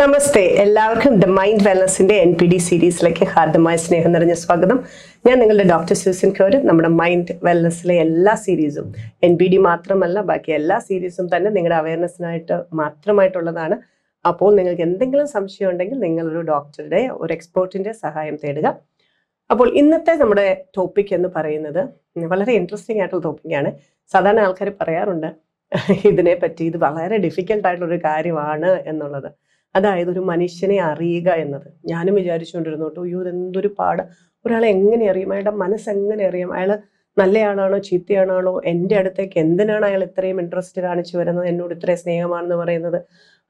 നമസ്തേ എല്ലാവർക്കും the mind വെൽനസിന്റെ N P D സീരീസിലേക്ക് ഹാർദ്യമായ സ്നേഹം നിറഞ്ഞ സ്വാഗതം ഞാൻ നിങ്ങളുടെ ഡോക്ടർ സ്യൂസൻ കൗര് നമ്മുടെ മൈൻഡ് വെൽനസ്സിലെ എല്ലാ സീരീസും എൻ പി ഡി മാത്രമല്ല ബാക്കി എല്ലാ സീരീസും തന്നെ നിങ്ങളുടെ അവയർനെസ്സിനായിട്ട് മാത്രമായിട്ടുള്ളതാണ് അപ്പോൾ നിങ്ങൾക്ക് എന്തെങ്കിലും സംശയം ഉണ്ടെങ്കിൽ നിങ്ങളൊരു ഡോക്ടറുടെ ഒരു എക്സ്പേർട്ടിന്റെ സഹായം തേടുക അപ്പോൾ ഇന്നത്തെ നമ്മുടെ ടോപ്പിക് എന്ന് പറയുന്നത് വളരെ ഇൻട്രസ്റ്റിംഗ് ആയിട്ടുള്ള ടോപ്പിക്കാണ് സാധാരണ ആൾക്കാർ പറയാറുണ്ട് ഇതിനെപ്പറ്റി ഇത് വളരെ ഡിഫിക്കൽട്ടായിട്ടുള്ളൊരു ആയിട്ടുള്ള ഒരു കാര്യമാണ് എന്നുള്ളത് അതായത് ഒരു മനുഷ്യനെ അറിയുക എന്നത് ഞാനും വിചാരിച്ചുകൊണ്ടിരുന്നു കേട്ടോ അയ്യോ ഇതെന്തൊരു പാട് ഒരാളെ എങ്ങനെ അറിയും അയാളുടെ മനസ്സെങ്ങനെ അറിയാം അയാൾ നല്ലയാളാണോ ചീത്തയാണാണോ എൻ്റെ അടുത്തേക്ക് എന്തിനാണ് അയാൾ ഇത്രയും ഇൻട്രസ്റ്റ് കാണിച്ചു വരുന്നത് എന്നോട് ഇത്രയും സ്നേഹമാണെന്ന് പറയുന്നത്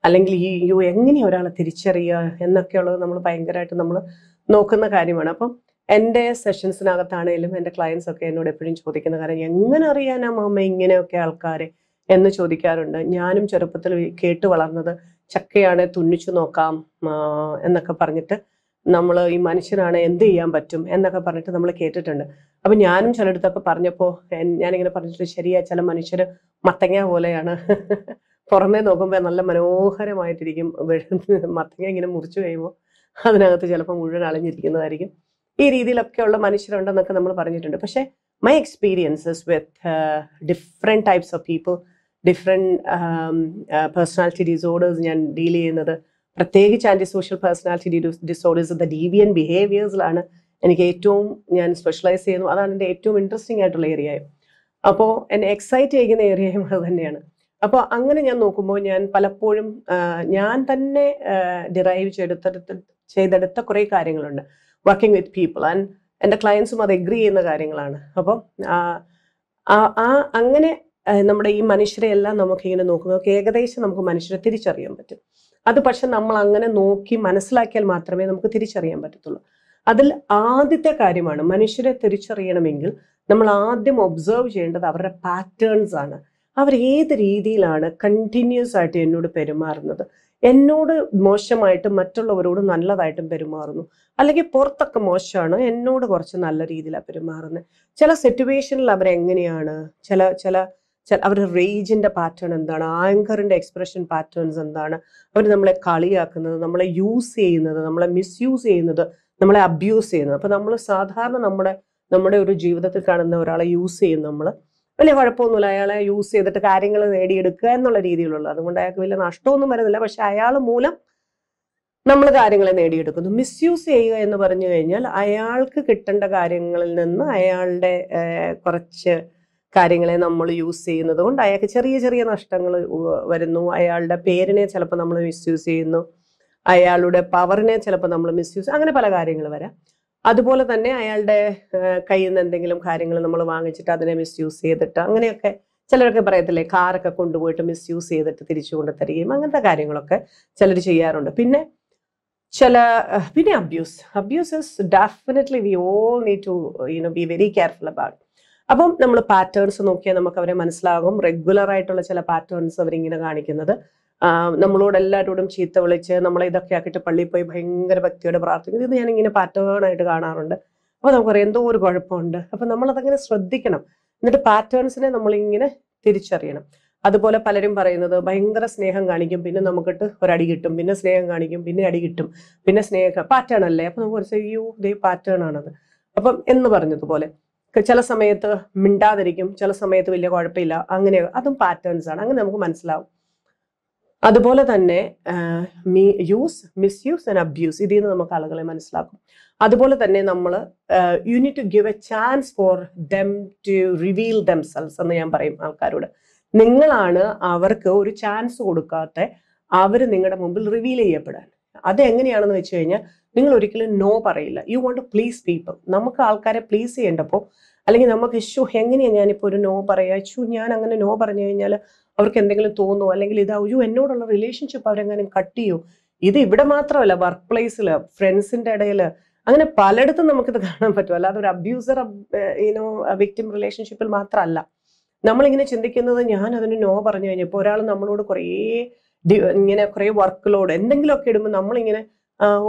അല്ലെങ്കിൽ ഈ യോ എങ്ങനെയാണ് ഒരാളെ തിരിച്ചറിയുക എന്നൊക്കെയുള്ളത് നമ്മൾ ഭയങ്കരമായിട്ട് നമ്മൾ നോക്കുന്ന കാര്യമാണ് അപ്പം എൻ്റെ സെഷൻസിനകത്താണേലും എൻ്റെ ക്ലയൻസ് ഒക്കെ എന്നോട് എപ്പോഴും ചോദിക്കുന്ന കാര്യം എങ്ങനെ അറിയാനാ മാമ ഇങ്ങനെയൊക്കെ ആൾക്കാരെ എന്ന് ചോദിക്കാറുണ്ട് ഞാനും ചെറുപ്പത്തിൽ കേട്ട് വളർന്നത് ചക്കയാണ് തുന്നിച്ചു നോക്കാം എന്നൊക്കെ പറഞ്ഞിട്ട് നമ്മൾ ഈ മനുഷ്യനാണ് എന്ത് ചെയ്യാൻ പറ്റും എന്നൊക്കെ പറഞ്ഞിട്ട് നമ്മൾ കേട്ടിട്ടുണ്ട് അപ്പം ഞാനും ചിലടത്തൊക്കെ പറഞ്ഞപ്പോൾ ഞാനിങ്ങനെ പറഞ്ഞിട്ട് ശരിയാ ചില മനുഷ്യർ മത്തങ്ങ പോലെയാണ് പുറമേ നോക്കുമ്പോൾ നല്ല മനോഹരമായിട്ടിരിക്കും മത്തങ്ങ ഇങ്ങനെ മുറിച്ചു കഴിയുമ്പോൾ അതിനകത്ത് ചിലപ്പോൾ മുഴുവൻ അളിഞ്ഞിരിക്കുന്നതായിരിക്കും ഈ രീതിയിലൊക്കെയുള്ള മനുഷ്യരുണ്ടെന്നൊക്കെ നമ്മൾ പറഞ്ഞിട്ടുണ്ട് പക്ഷേ my experiences with different types of people different personality disorders ഞാൻ ഡീൽ ചെയ്യുന്നത് പ്രത്യേകിച്ച് anti social personality disorders the deviant ബിഹേവിയേഴ്സിലാണ് എനിക്ക് ഏറ്റവും ഞാൻ സ്പെഷ്യലൈസ് ചെയ്യുന്നു അതാണ് എൻ്റെ ഏറ്റവും ഇൻട്രസ്റ്റിംഗ് ആയിട്ടുള്ള ഏരിയയും അപ്പോൾ എന്നെ എക്സൈറ്റ് ചെയ്യുന്ന ഏരിയയും അത് തന്നെയാണ് അപ്പോൾ അങ്ങനെ ഞാൻ നോക്കുമ്പോൾ ഞാൻ പലപ്പോഴും ഞാൻ തന്നെ ഡിറൈവ് ചെയ്തെടുത്തെടുത്ത് ചെയ്തെടുത്ത കുറേ കാര്യങ്ങളുണ്ട് വർക്കിംഗ് വിത്ത് പീപ്പിൾ ആൻഡ് എൻ്റെ ക്ലയൻസും അത് എഗ്രി ചെയ്യുന്ന കാര്യങ്ങളാണ് അപ്പം ആ അങ്ങനെ നമ്മുടെ ഈ മനുഷ്യരെ എല്ലാം നമുക്കിങ്ങനെ നമുക്ക് ഏകദേശം നമുക്ക് മനുഷ്യരെ തിരിച്ചറിയാൻ പറ്റും അത് പക്ഷെ നമ്മൾ അങ്ങനെ നോക്കി മനസ്സിലാക്കിയാൽ മാത്രമേ നമുക്ക് തിരിച്ചറിയാൻ പറ്റത്തുള്ളൂ അതിൽ ആദ്യത്തെ കാര്യമാണ് മനുഷ്യരെ തിരിച്ചറിയണമെങ്കിൽ നമ്മൾ ആദ്യം ഒബ്സർവ് ചെയ്യേണ്ടത് അവരുടെ പാറ്റേൺസ് ആണ് അവർ ഏത് രീതിയിലാണ് കണ്ടിന്യൂസ് ആയിട്ട് എന്നോട് പെരുമാറുന്നത് എന്നോട് മോശമായിട്ട് മറ്റുള്ളവരോട് നല്ലതായിട്ടും പെരുമാറുന്നു അല്ലെങ്കിൽ പുറത്തൊക്കെ മോശമാണ് എന്നോട് കുറച്ച് നല്ല രീതിയിലാണ് പെരുമാറുന്നത് ചില സിറ്റുവേഷനിൽ അവരെങ്ങനെയാണ് ചില ചില അവരുടെ റേജിന്റെ പാറ്റേൺ എന്താണ് ആങ്കറിന്റെ എക്സ്പ്രഷൻ പാറ്റേൺസ് എന്താണ് അവർ നമ്മളെ കളിയാക്കുന്നത് നമ്മളെ യൂസ് ചെയ്യുന്നത് നമ്മളെ മിസ്യൂസ് ചെയ്യുന്നത് നമ്മളെ അബ്യൂസ് ചെയ്യുന്നത് അപ്പൊ നമ്മൾ സാധാരണ നമ്മുടെ നമ്മുടെ ഒരു ജീവിതത്തിൽ കാണുന്ന ഒരാളെ യൂസ് ചെയ്യുന്നു നമ്മൾ വലിയ കുഴപ്പമൊന്നുമില്ല അയാളെ യൂസ് ചെയ്തിട്ട് കാര്യങ്ങൾ നേടിയെടുക്കുക എന്നുള്ള രീതിയിലുള്ള അതുകൊണ്ട് അയാൾക്ക് വലിയ നഷ്ടമൊന്നും വരുന്നില്ല പക്ഷെ അയാൾ മൂലം നമ്മൾ കാര്യങ്ങളെ നേടിയെടുക്കുന്നു മിസ്യൂസ് ചെയ്യുക എന്ന് പറഞ്ഞു കഴിഞ്ഞാൽ അയാൾക്ക് കിട്ടേണ്ട കാര്യങ്ങളിൽ നിന്ന് അയാളുടെ കുറച്ച് കാര്യങ്ങളെ നമ്മൾ യൂസ് ചെയ്യുന്നത് കൊണ്ട് അയാൾക്ക് ചെറിയ ചെറിയ നഷ്ടങ്ങൾ വരുന്നു അയാളുടെ പേരിനെ ചിലപ്പോൾ നമ്മൾ മിസ്യൂസ് ചെയ്യുന്നു അയാളുടെ പവറിനെ ചിലപ്പോൾ നമ്മൾ മിസ്യൂസ് അങ്ങനെ പല കാര്യങ്ങൾ വരാം അതുപോലെ തന്നെ അയാളുടെ കയ്യിൽ നിന്ന് എന്തെങ്കിലും കാര്യങ്ങൾ നമ്മൾ വാങ്ങിച്ചിട്ട് അതിനെ മിസ്യൂസ് ചെയ്തിട്ട് അങ്ങനെയൊക്കെ ചിലരൊക്കെ പറയത്തില്ലേ കാറൊക്കെ കൊണ്ടുപോയിട്ട് മിസ്യൂസ് ചെയ്തിട്ട് തിരിച്ചു കൊണ്ട് തരികയും അങ്ങനത്തെ കാര്യങ്ങളൊക്കെ ചിലർ ചെയ്യാറുണ്ട് പിന്നെ ചില പിന്നെ abuse abuse is definitely we all need to you know be very careful about അപ്പം നമ്മൾ പാറ്റേൺസ് നോക്കിയാൽ നമുക്ക് അവരെ മനസ്സിലാകും റെഗുലർ ആയിട്ടുള്ള ചില പാറ്റേൺസ് അവരിങ്ങനെ കാണിക്കുന്നത് നമ്മളോട് എല്ലാവരോടും ചീത്ത വിളിച്ച് നമ്മളെ ഇതൊക്കെ ആക്കിയിട്ട് പള്ളിയിൽ പോയി ഭയങ്കര ഭക്തിയോടെ പ്രാർത്ഥിക്കുന്നത് ഇത് ഞാനിങ്ങനെ പാറ്റേൺ ആയിട്ട് കാണാറുണ്ട് അപ്പോൾ നമുക്കറിയാം എന്തോ ഒരു കുഴപ്പമുണ്ട് അപ്പം നമ്മളതങ്ങനെ ശ്രദ്ധിക്കണം എന്നിട്ട് പാറ്റേൺസിനെ നമ്മളിങ്ങനെ തിരിച്ചറിയണം അതുപോലെ പലരും പറയുന്നത് ഭയങ്കര സ്നേഹം കാണിക്കും പിന്നെ നമുക്കിട്ട് ഒരടി കിട്ടും പിന്നെ സ്നേഹം കാണിക്കും പിന്നെ അടി കിട്ടും പിന്നെ സ്നേഹം പാറ്റേൺ അല്ലേ അപ്പം നമുക്ക് അയ്യോ ഇതേ പാറ്റേൺ ആണത് അപ്പം എന്ന് പറഞ്ഞതുപോലെ ചില സമയത്ത് മിണ്ടാതിരിക്കും ചില സമയത്ത് വലിയ കുഴപ്പമില്ല അങ്ങനെ അതും പാറ്റേൺസ് ആണ് അങ്ങനെ നമുക്ക് മനസ്സിലാവും അതുപോലെ തന്നെ me use misuse and abuse ഇതിൽ നിന്ന് നമുക്ക് ആളുകളെ മനസ്സിലാക്കും അതുപോലെ തന്നെ നമ്മൾ you need to give a chance for them to reveal themselves എന്ന് ഞാൻ പറയും ആൾക്കാരോട് നിങ്ങളാണ് അവർക്ക് ഒരു ചാൻസ് കൊടുക്കാത്ത അവർ നിങ്ങളുടെ മുമ്പിൽ റിവീൽ ചെയ്യപ്പെടാൻ അതെങ്ങനെയാണെന്ന് വെച്ച് കഴിഞ്ഞാൽ നിങ്ങൾ ഒരിക്കലും നോ പറയില്ല you won't to please people നമുക്ക് ആൾക്കാരെ പ്ലീസ് ചെയ്യേണ്ടപ്പോൾ അല്ലെങ്കിൽ നമുക്ക് ഇഷു എങ്ങനെയാണ് ഞാനിപ്പോൾ ഒരു നോ പറയുക ഇഷു ഞാൻ അങ്ങനെ നോ പറഞ്ഞു കഴിഞ്ഞാൽ അവർക്ക് എന്തെങ്കിലും തോന്നുമോ അല്ലെങ്കിൽ ഇതാ യു എന്നോടുള്ള റിലേഷൻഷിപ്പ് അവരെങ്ങനെ കട്ട് ചെയ്യൂ ഇത് ഇവിടെ മാത്രമല്ല വർക്ക് പ്ലേസിൽ ഫ്രണ്ട്സിൻ്റെ ഇടയിൽ അങ്ങനെ പലയിടത്തും നമുക്കിത് കാണാൻ പറ്റും അല്ലാതെ ഒരു അബ്യൂസർ ഇനോ വിക്ടിം റിലേഷൻഷിപ്പിൽ മാത്രമല്ല നമ്മളിങ്ങനെ ചിന്തിക്കുന്നത് ഞാൻ അതിന് നോ പറഞ്ഞു കഴിഞ്ഞപ്പോൾ ഒരാൾ നമ്മളോട് കുറേ ഇങ്ങനെ കുറേ വർക്ക് ലോഡ് എന്തെങ്കിലുമൊക്കെ ഇടുമ്പോൾ നമ്മളിങ്ങനെ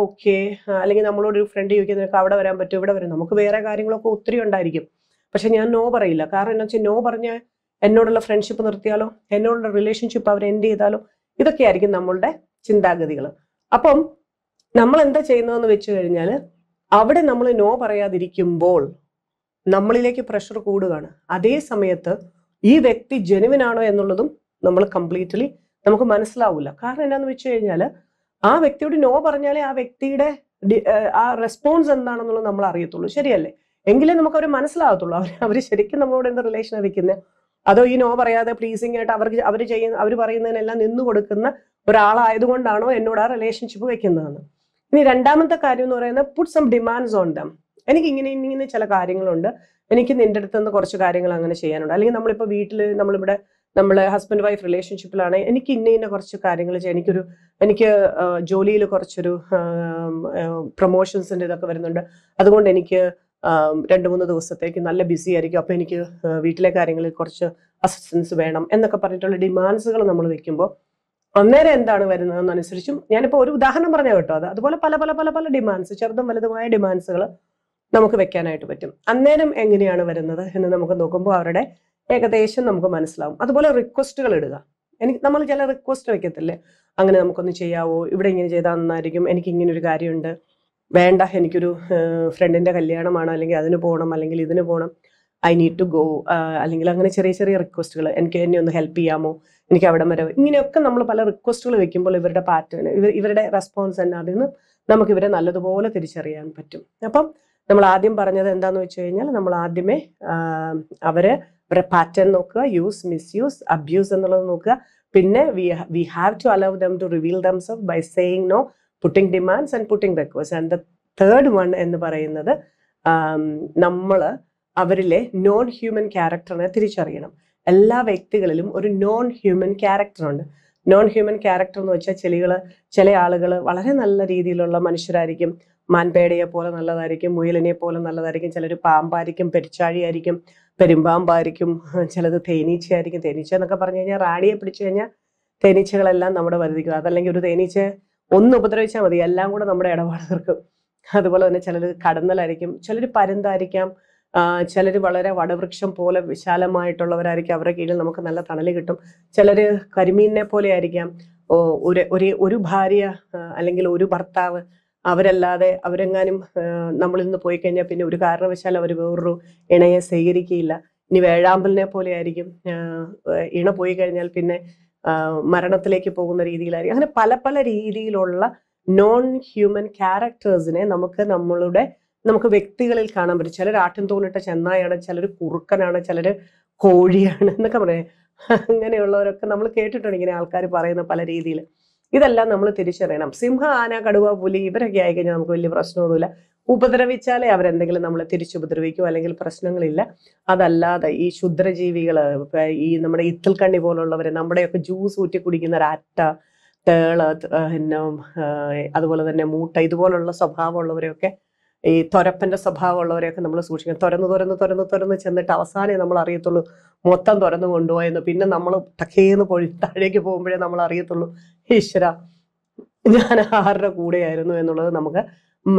ഓക്കെ അല്ലെങ്കിൽ നമ്മളോട് ഒരു ഫ്രണ്ട് ചോദിക്കുക നിനക്ക് അവിടെ വരാൻ പറ്റും ഇവിടെ വരും നമുക്ക് വേറെ കാര്യങ്ങളൊക്കെ ഒത്തിരി ഉണ്ടായിരിക്കും പക്ഷെ ഞാൻ നോ പറയില്ല കാരണം എന്നാ വെച്ചാൽ നോ പറഞ്ഞ എന്നോടുള്ള ഫ്രണ്ട്ഷിപ്പ് നിർത്തിയാലോ എന്നോടുള്ള റിലേഷൻഷിപ്പ് അവർ എൻഡ് ചെയ്താലോ ഇതൊക്കെയായിരിക്കും നമ്മളുടെ ചിന്താഗതികൾ അപ്പം നമ്മൾ എന്താ ചെയ്യുന്നതെന്ന് വെച്ച് കഴിഞ്ഞാൽ അവിടെ നമ്മൾ നോ പറയാതിരിക്കുമ്പോൾ നമ്മളിലേക്ക് പ്രഷർ കൂടുകയാണ് അതേ സമയത്ത് ഈ വ്യക്തി ജെനുവിനാണോ എന്നുള്ളതും നമ്മൾ കംപ്ലീറ്റ്ലി നമുക്ക് മനസ്സിലാവില്ല കാരണം എന്താണെന്ന് വെച്ച് കഴിഞ്ഞാൽ ആ വ്യക്തിയോട് നോ പറഞ്ഞാലേ ആ വ്യക്തിയുടെ ആ റെസ്പോൺസ് എന്താണെന്നുള്ളത് നമ്മൾ അറിയത്തുള്ളൂ ശരിയല്ലേ എങ്കിലേ നമുക്ക് അവരെ മനസ്സിലാകത്തുള്ളൂ അവർ അവർ ശരിക്കും നമ്മളോട് എന്ത് റിലേഷൻ ഇരിക്കുന്നത് അതോ ഈ നോ പറയാതെ പ്ലീസിങ് ആയിട്ട് അവർക്ക് അവർ ചെയ്യുന്ന അവർ പറയുന്നതിനെല്ലാം നിന്നു കൊടുക്കുന്ന ഒരാളായതുകൊണ്ടാണോ എന്നോട് ആ റിലേഷൻഷിപ്പ് വെക്കുന്നതെന്ന് ഇനി രണ്ടാമത്തെ കാര്യം എന്ന് പറയുന്നത് put some demands on them എനിക്ക് ഇങ്ങനെ ഇങ്ങനെ ചില കാര്യങ്ങളുണ്ട് എനിക്ക് നിന്റെ അടുത്ത് നിന്ന് കുറച്ച് കാര്യങ്ങൾ അങ്ങനെ ചെയ്യാനുണ്ട് അല്ലെങ്കിൽ നമ്മളിപ്പോൾ വീട്ടിൽ നമ്മളിവിടെ നമ്മൾ ഹസ്ബൻഡ് വൈഫ് റിലേഷൻഷിപ്പിലാണ് എനിക്ക് ഇന്ന ഇന്ന കുറച്ച് കാര്യങ്ങൾ ചെയ്യാം എനിക്കൊരു എനിക്ക് ജോലിയിൽ കുറച്ചൊരു പ്രൊമോഷൻസിൻ്റെ ഇതൊക്കെ വരുന്നുണ്ട് അതുകൊണ്ട് എനിക്ക് രണ്ട് മൂന്ന് ദിവസത്തേക്ക് നല്ല ബിസി ആയിരിക്കും അപ്പോൾ എനിക്ക് വീട്ടിലെ കാര്യങ്ങളിൽ കുറച്ച് അസിസ്റ്റൻസ് വേണം എന്നൊക്കെ പറഞ്ഞിട്ടുള്ള ഡിമാൻഡ്സുകൾ നമ്മൾ വെക്കുമ്പോൾ അന്നേരം എന്താണ് വരുന്നതെന്നനുസരിച്ചും ഞാനിപ്പോൾ ഒരു ഉദാഹരണം പറഞ്ഞാൽ കേട്ടോ അത് അതുപോലെ പല പല പല പല ഡിമാൻഡ്സ് ചെറുതും വലുതുമായ ഡിമാൻഡ്സുകൾ നമുക്ക് വെക്കാനായിട്ട് പറ്റും അന്നേരം എങ്ങനെയാണ് വരുന്നത് എന്ന് നമുക്ക് നോക്കുമ്പോൾ അവരുടെ ഏകദേശം നമുക്ക് മനസ്സിലാവും അതുപോലെ റിക്വസ്റ്റുകൾ ഇടുക എനിക്ക് നമ്മൾ ചില റിക്വസ്റ്റ് വെക്കത്തില്ലേ അങ്ങനെ നമുക്കൊന്ന് ചെയ്യാവോ ഇവിടെ ഇങ്ങനെ ചെയ്താൽ നന്നായിരിക്കും എനിക്ക് ഇങ്ങനെ ഒരു കാര്യമുണ്ട് വേണ്ട എനിക്കൊരു ഫ്രണ്ടിൻ്റെ കല്യാണമാണ് അല്ലെങ്കിൽ അതിന് പോകണം അല്ലെങ്കിൽ ഇതിന് പോകണം ഐ നീഡ് ടു ഗോ അല്ലെങ്കിൽ അങ്ങനെ ചെറിയ ചെറിയ റിക്വസ്റ്റുകൾ എനിക്ക് എന്നെ ഒന്ന് ഹെൽപ്പ് ചെയ്യാമോ എനിക്ക് അവിടെ വരെ ഇങ്ങനെയൊക്കെ നമ്മൾ പല റിക്വസ്റ്റുകൾ വെക്കുമ്പോൾ ഇവരുടെ പാറ്റേൺ ഇവർ ഇവരുടെ റെസ്പോൺസ് തന്നെ അതിൽ നിന്ന് നമുക്ക് ഇവരെ നല്ലതുപോലെ തിരിച്ചറിയാൻ പറ്റും അപ്പം നമ്മൾ ആദ്യം പറഞ്ഞത് എന്താന്ന് വെച്ച് കഴിഞ്ഞാൽ നമ്മൾ ആദ്യമേ അവരെ അവരെ പാറ്റേൺ നോക്കുക യൂസ് മിസ് യൂസ് അബ്യൂസ് എന്നുള്ളത് നോക്കുക പിന്നെ we have to allow them to reveal themself by saying no putting demands and putting request and the third one എന്ന് പറയുന്നത് നമ്മൾ അവരിലെ നോൺ ഹ്യൂമൻ ക്യാരക്ടറിനെ തിരിച്ചറിയണം എല്ലാ വ്യക്തികളിലും ഒരു നോൺ ഹ്യൂമൻ ക്യാരക്ടറുണ്ട് നോൺ ഹ്യൂമൻ ക്യാരക്ടർ എന്ന് വെച്ചാൽ ചെളികൾ ചില ആളുകൾ വളരെ നല്ല രീതിയിലുള്ള മനുഷ്യരായിരിക്കും മാൻപേടയെ പോലെ നല്ലതായിരിക്കും മുയലിനെ പോലെ നല്ലതായിരിക്കും ചിലർ പാമ്പായിരിക്കും പെരിച്ചാഴിയായിരിക്കും പെരുമ്പാമ്പായിരിക്കും ചിലത് തേനീച്ചയായിരിക്കും തേനീച്ച എന്നൊക്കെ പറഞ്ഞു കഴിഞ്ഞാൽ റാണിയെ പിടിച്ചു കഴിഞ്ഞാൽ തേനീച്ചകളെല്ലാം നമ്മുടെ വരുതിക്കും അതല്ലെങ്കിൽ ഒരു തേനീച്ച ഒന്ന് ഉപദ്രവിച്ചാൽ മതി എല്ലാം കൂടെ നമ്മുടെ ഇടപാട് തീർക്കും അതുപോലെ തന്നെ ചിലർ കടന്നലായിരിക്കും ചിലർ പരുന്തായിരിക്കാം ചിലർ വളരെ വടവൃക്ഷം പോലെ വിശാലമായിട്ടുള്ളവരായിരിക്കും അവരുടെ കീഴിൽ നമുക്ക് നല്ല തണല് കിട്ടും ചിലർ കരിമീനിനെ പോലെ ആയിരിക്കാം ഒരു ഒരു ഭാര്യ അല്ലെങ്കിൽ ഒരു ഭർത്താവ് അവരല്ലാതെ അവരെങ്ങാനും നമ്മളിൽ നിന്ന് പോയി കഴിഞ്ഞാൽ പിന്നെ ഒരു കാരണവശാലും അവർ വേറൊരു ഇണയെ സ്വീകരിക്കുകയില്ല ഇനി വേഴാമ്പലിനെ പോലെ ആയിരിക്കും ഇണ പോയി കഴിഞ്ഞാൽ പിന്നെ മരണത്തിലേക്ക് പോകുന്ന രീതിയിലായിരിക്കും അങ്ങനെ പല പല രീതിയിലുള്ള നോൺ ഹ്യൂമൻ ക്യാരക്ടേഴ്സിനെ നമുക്ക് നമ്മളുടെ നമുക്ക് വ്യക്തികളിൽ കാണാൻ പറ്റും ചിലർ ആട്ടിൻ തോന്നിട്ട ചെന്നായാണ് ചിലർ കുറുക്കനാണ് ചിലർ കോഴിയാണ് എന്നൊക്കെ പറയാം അങ്ങനെയുള്ളവരൊക്കെ നമ്മൾ കേട്ടിട്ടുണ്ട് ഇങ്ങനെ ആൾക്കാർ പറയുന്ന പല രീതിയിൽ ഇതെല്ലാം നമ്മൾ തിരിച്ചറിയണം സിംഹ ആന കടുവ പുലി ഇവരൊക്കെ ആയിക്കഴിഞ്ഞാൽ നമുക്ക് വലിയ പ്രശ്നമൊന്നുമില്ല ഉപദ്രവിച്ചാലേ അവരെന്തെങ്കിലും നമ്മളെ തിരിച്ചുപദ്രവിക്കും അല്ലെങ്കിൽ പ്രശ്നങ്ങളില്ല അതല്ലാതെ ഈ ക്ഷുദ്രജീവികൾ ഈ നമ്മുടെ കണ്ണി പോലുള്ളവരെ നമ്മുടെയൊക്കെ ജ്യൂസ് ഊറ്റി കുടിക്കുന്ന രാറ്റ തേള് പിന്നെ അതുപോലെ തന്നെ മൂട്ട ഇതുപോലുള്ള സ്വഭാവമുള്ളവരെയൊക്കെ ഈ തുരപ്പന്റെ സ്വഭാവമുള്ളവരെയൊക്കെ നമ്മൾ സൂക്ഷിക്കണം തുരന്ന് തുരന്ന് തുരന്ന് തുരന്ന് ചെന്നിട്ട് അവസാനം നമ്മൾ അറിയത്തുള്ളൂ മൊത്തം തുറന്നു കൊണ്ടുപോയെന്ന് പിന്നെ നമ്മൾ ടക്കേന്ന് പോയി താഴേക്ക് പോകുമ്പോഴേ നമ്മൾ അറിയത്തുള്ളൂ ഈശ്വര ഞാൻ ആരുടെ കൂടെയായിരുന്നു എന്നുള്ളത് നമുക്ക്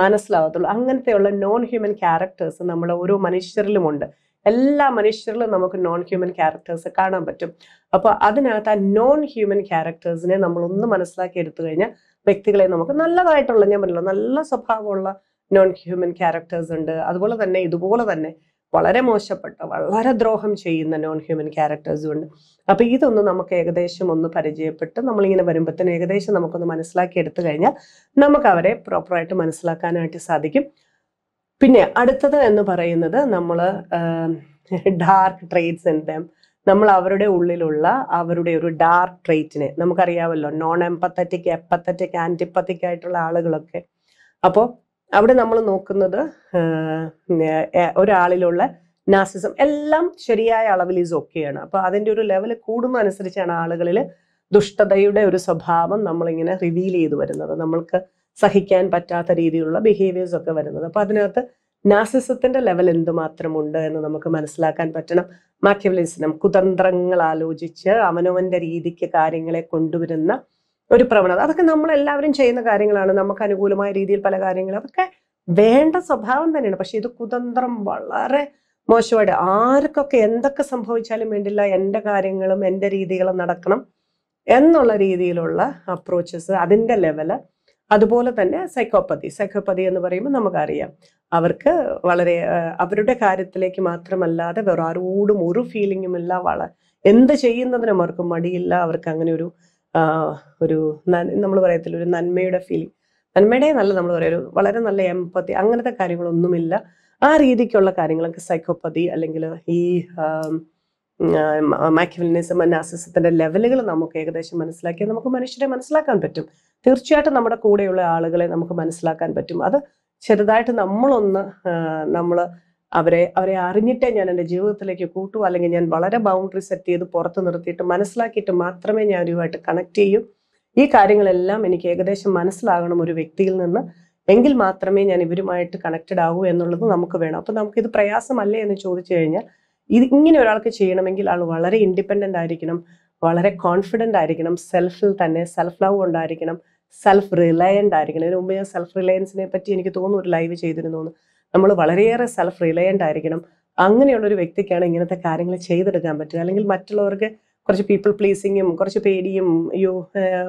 മനസ്സിലാകത്തുള്ളൂ അങ്ങനത്തെയുള്ള നോൺ ഹ്യൂമൻ ക്യാരക്ടേഴ്സ് നമ്മൾ ഓരോ മനുഷ്യരിലുമുണ്ട് എല്ലാ മനുഷ്യരിലും നമുക്ക് നോൺ ഹ്യൂമൻ ക്യാരക്ടേഴ്സ് കാണാൻ പറ്റും അപ്പോൾ അതിനകത്ത് ആ നോൺ ഹ്യൂമൻ ക്യാരക്ടേഴ്സിനെ നമ്മളൊന്ന് മനസ്സിലാക്കി എടുത്തു കഴിഞ്ഞാൽ വ്യക്തികളെ നമുക്ക് നല്ലതായിട്ടുള്ള ഞാൻ പറഞ്ഞല്ലോ നല്ല സ്വഭാവമുള്ള നോൺ ഹ്യൂമൻ ക്യാരക്ടേഴ്സ് ഉണ്ട് അതുപോലെ തന്നെ ഇതുപോലെ തന്നെ വളരെ മോശപ്പെട്ട വളരെ ദ്രോഹം ചെയ്യുന്ന നോൺ ഹ്യൂമൻ ക്യാരക്ടേഴ്സും ഉണ്ട് അപ്പോൾ ഇതൊന്ന് നമുക്ക് ഏകദേശം ഒന്ന് പരിചയപ്പെട്ട് നമ്മളിങ്ങനെ വരുമ്പോഴത്തേന് ഏകദേശം നമുക്കൊന്ന് മനസ്സിലാക്കി എടുത്തു കഴിഞ്ഞാൽ നമുക്ക് അവരെ പ്രോപ്പറായിട്ട് മനസ്സിലാക്കാനായിട്ട് സാധിക്കും പിന്നെ അടുത്തത് എന്ന് പറയുന്നത് നമ്മൾ ഡാർക്ക് ട്രേറ്റ്സ് എന്ത് നമ്മൾ അവരുടെ ഉള്ളിലുള്ള അവരുടെ ഒരു ഡാർക്ക് ട്രേറ്റിനെ നമുക്കറിയാമല്ലോ നോൺ എംപത്തറ്റിക് എപ്പത്തറ്റിക് ആൻറ്റിപ്പത്തിക് ആയിട്ടുള്ള ആളുകളൊക്കെ അപ്പോൾ അവിടെ നമ്മൾ നോക്കുന്നത് ഒരാളിലുള്ള നാസിസം എല്ലാം ശരിയായ അളവിൽ ഈസ് ഓക്കെയാണ് അപ്പോൾ അതിൻ്റെ ഒരു ലെവൽ കൂടുന്ന അനുസരിച്ചാണ് ആളുകളിൽ ദുഷ്ടതയുടെ ഒരു സ്വഭാവം നമ്മളിങ്ങനെ റിവീൽ ചെയ്തു വരുന്നത് നമ്മൾക്ക് സഹിക്കാൻ പറ്റാത്ത രീതിയിലുള്ള ബിഹേവിയേഴ്സ് ഒക്കെ വരുന്നത് അപ്പൊ അതിനകത്ത് നാസിസത്തിന്റെ ലെവൽ എന്തുമാത്രമുണ്ട് എന്ന് നമുക്ക് മനസ്സിലാക്കാൻ പറ്റണം മാക്യവലിസിനം കുതന്ത്രങ്ങൾ ആലോചിച്ച് അവനവന്റെ രീതിക്ക് കാര്യങ്ങളെ കൊണ്ടുവരുന്ന ഒരു പ്രവണത അതൊക്കെ നമ്മളെല്ലാവരും ചെയ്യുന്ന കാര്യങ്ങളാണ് നമുക്ക് അനുകൂലമായ രീതിയിൽ പല കാര്യങ്ങളും അതൊക്കെ വേണ്ട സ്വഭാവം തന്നെയാണ് പക്ഷെ ഇത് കുതന്ത്രം വളരെ മോശമായിട്ട് ആർക്കൊക്കെ എന്തൊക്കെ സംഭവിച്ചാലും വേണ്ടില്ല എൻ്റെ കാര്യങ്ങളും എൻ്റെ രീതികളും നടക്കണം എന്നുള്ള രീതിയിലുള്ള അപ്രോച്ചസ് അതിൻ്റെ ലെവല് അതുപോലെ തന്നെ സൈക്കോപ്പതി സൈക്കോപ്പതി എന്ന് പറയുമ്പോൾ നമുക്കറിയാം അവർക്ക് വളരെ അവരുടെ കാര്യത്തിലേക്ക് മാത്രമല്ലാതെ വേറെ ആരോടും ഒരു ഫീലിംഗുമില്ല വള എന്ത് ചെയ്യുന്നതിനും അവർക്ക് മടിയില്ല അവർക്ക് അങ്ങനെ ഒരു ഒരു നമ്മൾ പറയത്തില്ല ഒരു നന്മയുടെ ഫീലിംഗ് നന്മയുടെ നല്ല നമ്മൾ പറയാം ഒരു വളരെ നല്ല എമ്പത്തി അങ്ങനത്തെ കാര്യങ്ങളൊന്നുമില്ല ആ രീതിക്കുള്ള കാര്യങ്ങളൊക്കെ സൈക്കോപ്പതി അല്ലെങ്കിൽ ഈ മാക്യുവലിനിസം നാസിസത്തിന്റെ ലെവലുകൾ നമുക്ക് ഏകദേശം മനസ്സിലാക്കിയാൽ നമുക്ക് മനുഷ്യരെ മനസ്സിലാക്കാൻ പറ്റും തീർച്ചയായിട്ടും നമ്മുടെ കൂടെയുള്ള ആളുകളെ നമുക്ക് മനസ്സിലാക്കാൻ പറ്റും അത് ചെറുതായിട്ട് നമ്മളൊന്ന് നമ്മൾ അവരെ അവരെ അറിഞ്ഞിട്ടേ ഞാൻ എൻ്റെ ജീവിതത്തിലേക്ക് കൂട്ടൂ അല്ലെങ്കിൽ ഞാൻ വളരെ ബൗണ്ടറി സെറ്റ് ചെയ്ത് പുറത്ത് നിർത്തിയിട്ട് മനസ്സിലാക്കിയിട്ട് മാത്രമേ ഞാൻ അവരുമായിട്ട് കണക്ട് ചെയ്യൂ ഈ കാര്യങ്ങളെല്ലാം എനിക്ക് ഏകദേശം മനസ്സിലാകണം ഒരു വ്യക്തിയിൽ നിന്ന് എങ്കിൽ മാത്രമേ ഞാൻ ഇവരുമായിട്ട് കണക്റ്റഡ് ആകൂ എന്നുള്ളത് നമുക്ക് വേണം അപ്പം നമുക്കിത് പ്രയാസമല്ലേ എന്ന് ചോദിച്ചു കഴിഞ്ഞാൽ ഇത് ഇങ്ങനെ ഒരാൾക്ക് ചെയ്യണമെങ്കിൽ ആൾ വളരെ ഇൻഡിപെൻഡൻ്റ് ആയിരിക്കണം വളരെ കോൺഫിഡൻ്റ് ആയിരിക്കണം സെൽഫിൽ തന്നെ സെൽഫ് ലവ് ഉണ്ടായിരിക്കണം സെൽഫ് റിലയൻ്റ് ആയിരിക്കണം ഇതിനു മുമ്പ് ഞാൻ സെൽഫ് റിലയൻസിനെ പറ്റി എനിക്ക് തോന്നുന്നു ഒരു ലൈവ് ചെയ്തിരുന്നു നമ്മൾ വളരെയേറെ സെൽഫ് റിലയൻ്റ് ആയിരിക്കണം അങ്ങനെയുള്ള ഒരു വ്യക്തിക്കാണ് ഇങ്ങനത്തെ കാര്യങ്ങൾ ചെയ്തെടുക്കാൻ പറ്റുക അല്ലെങ്കിൽ മറ്റുള്ളവർക്ക് കുറച്ച് പീപ്പിൾ പ്ലീസിങ്ങും കുറച്ച് പേടിയും യോ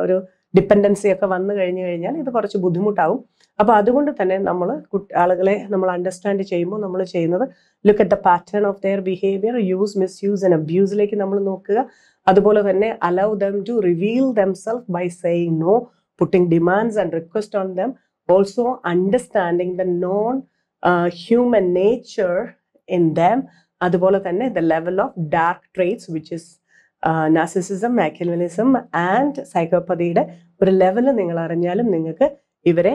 ഒരു ഡിപ്പെൻഡൻസി ഒക്കെ വന്നു കഴിഞ്ഞു കഴിഞ്ഞാൽ ഇത് കുറച്ച് ബുദ്ധിമുട്ടാവും അപ്പോൾ അതുകൊണ്ട് തന്നെ നമ്മൾ ആളുകളെ നമ്മൾ അണ്ടർസ്റ്റാൻഡ് ചെയ്യുമ്പോൾ നമ്മൾ ചെയ്യുന്നത് look at the pattern of their behaviour use misuse and അബ്യൂസിലേക്ക് നമ്മൾ നോക്കുക അതുപോലെ തന്നെ allow them to reveal self by saying no putting demands and request on them also understanding the non human nature in them അതുപോലെ തന്നെ the level of dark traits which is narcissism machiavellianism and സൈക്കോപ്പതിയുടെ ഒരു level നിങ്ങൾ അറിഞ്ഞാലും നിങ്ങൾക്ക് ഇവരെ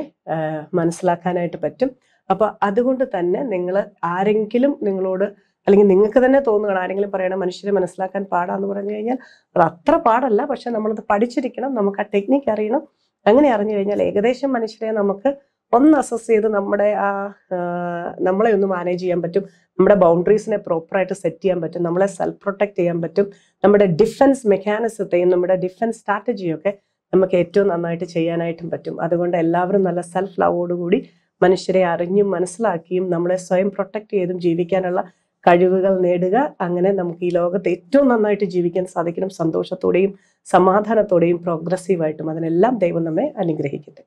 മനസ്സിലാക്കാനായിട്ട് പറ്റും അപ്പോൾ അതുകൊണ്ട് തന്നെ നിങ്ങൾ ആരെങ്കിലും നിങ്ങളോട് അല്ലെങ്കിൽ നിങ്ങൾക്ക് തന്നെ തോന്നുകയാണ് ആരെങ്കിലും പറയണം മനുഷ്യരെ മനസ്സിലാക്കാൻ പാടാന്ന് പറഞ്ഞു കഴിഞ്ഞാൽ അത് അത്ര പാടല്ല പക്ഷെ നമ്മളത് പഠിച്ചിരിക്കണം നമുക്ക് ആ ടെക്നിക്ക് അറിയണം അങ്ങനെ അറിഞ്ഞു കഴിഞ്ഞാൽ ഏകദേശം മനുഷ്യരെ നമുക്ക് ഒന്ന് അസസ് ചെയ്ത് നമ്മുടെ ആ നമ്മളെ ഒന്ന് മാനേജ് ചെയ്യാൻ പറ്റും നമ്മുടെ ബൗണ്ടറീസിനെ പ്രോപ്പറായിട്ട് സെറ്റ് ചെയ്യാൻ പറ്റും നമ്മളെ സെൽഫ് പ്രൊട്ടക്ട് ചെയ്യാൻ പറ്റും നമ്മുടെ ഡിഫൻസ് മെക്കാനിസത്തെയും നമ്മുടെ ഡിഫൻസ് സ്ട്രാറ്റജിയൊക്കെ നമുക്ക് ഏറ്റവും നന്നായിട്ട് ചെയ്യാനായിട്ടും പറ്റും അതുകൊണ്ട് എല്ലാവരും നല്ല സെൽഫ് ലവോടുകൂടി മനുഷ്യരെ അറിഞ്ഞും മനസ്സിലാക്കിയും നമ്മളെ സ്വയം പ്രൊട്ടക്ട് ചെയ്തും ജീവിക്കാനുള്ള കഴിവുകൾ നേടുക അങ്ങനെ നമുക്ക് ഈ ലോകത്ത് ഏറ്റവും നന്നായിട്ട് ജീവിക്കാൻ സാധിക്കണം സന്തോഷത്തോടെയും സമാധാനത്തോടെയും പ്രോഗ്രസീവായിട്ടും അതിനെല്ലാം ദൈവം നമ്മെ അനുഗ്രഹിക്കട്ടെ